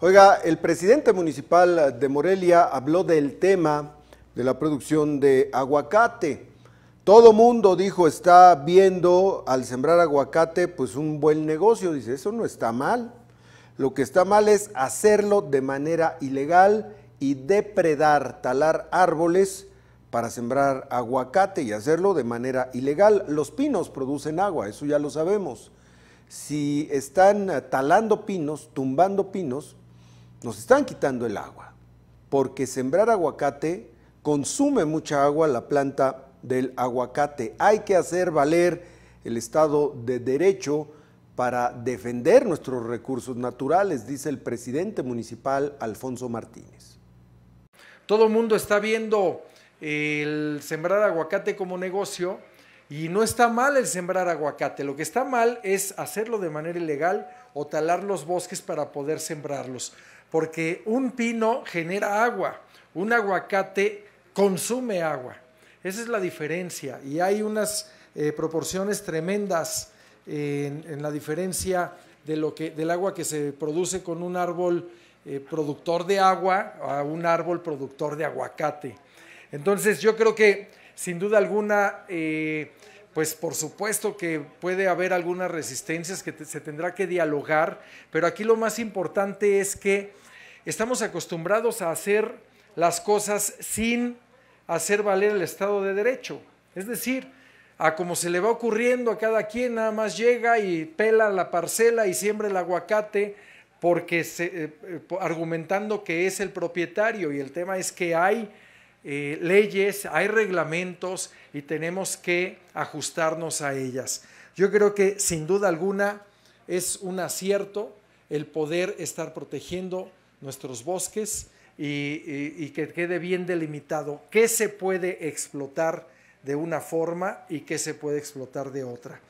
Oiga, el presidente municipal de Morelia habló del tema de la producción de aguacate. Todo mundo dijo está viendo al sembrar aguacate pues un buen negocio, dice, eso no está mal. Lo que está mal es hacerlo de manera ilegal y depredar, talar árboles para sembrar aguacate y hacerlo de manera ilegal. Los pinos producen agua, eso ya lo sabemos. Si están talando pinos, tumbando pinos, nos están quitando el agua, porque sembrar aguacate consume mucha agua la planta del aguacate. Hay que hacer valer el Estado de Derecho para defender nuestros recursos naturales, dice el presidente municipal Alfonso Martínez. Todo el mundo está viendo el sembrar aguacate como negocio y no está mal el sembrar aguacate. Lo que está mal es hacerlo de manera ilegal o talar los bosques para poder sembrarlos porque un pino genera agua, un aguacate consume agua. Esa es la diferencia y hay unas eh, proporciones tremendas en, la diferencia de lo que, del agua que se produce con un árbol eh, productor de agua a un árbol productor de aguacate. Entonces yo creo que sin duda alguna eh, pues por supuesto que puede haber algunas resistencias que se tendrá que dialogar, pero aquí lo más importante es que estamos acostumbrados a hacer las cosas sin hacer valer el Estado de Derecho. Es decir, a como se le va ocurriendo a cada quien, nada más llega y pela la parcela y siembra el aguacate porque eh, eh, argumentando que es el propietario y el tema es que hay eh, leyes, hay reglamentos y tenemos que ajustarnos a ellas. Yo creo que sin duda alguna es un acierto el poder estar protegiendo nuestros bosques y que quede bien delimitado qué se puede explotar de una forma y qué se puede explotar de otra.